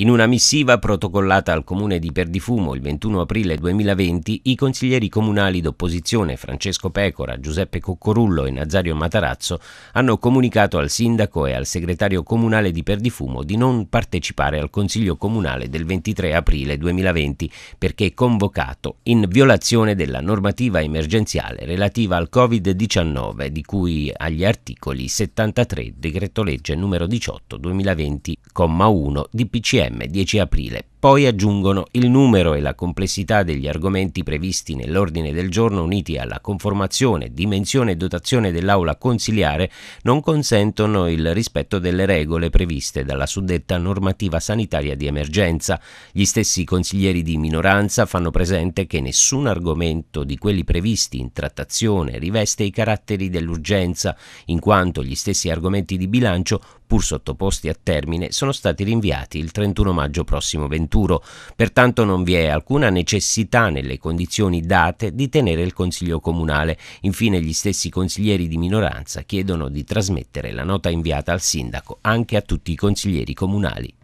In una missiva protocollata al comune di Perdifumo il 21 aprile 2020, i consiglieri comunali d'opposizione Francesco Pecora, Giuseppe Coccorullo e Nazario Matarazzo hanno comunicato al sindaco e al segretario comunale di Perdifumo di non partecipare al consiglio comunale del 23 aprile 2020 perché convocato in violazione della normativa emergenziale relativa al Covid-19 di cui agli articoli 73 decreto legge numero 18 2020, comma 1 di PCM DPCM 10 aprile. Poi aggiungono il numero e la complessità degli argomenti previsti nell'ordine del giorno uniti alla conformazione, dimensione e dotazione dell'aula consiliare non consentono il rispetto delle regole previste dalla suddetta normativa sanitaria di emergenza. Gli stessi consiglieri di minoranza fanno presente che nessun argomento di quelli previsti in trattazione riveste i caratteri dell'urgenza, in quanto gli stessi argomenti di bilancio pur sottoposti a termine, sono stati rinviati il 31 maggio prossimo venturo. Pertanto non vi è alcuna necessità nelle condizioni date di tenere il Consiglio Comunale. Infine gli stessi consiglieri di minoranza chiedono di trasmettere la nota inviata al sindaco anche a tutti i consiglieri comunali.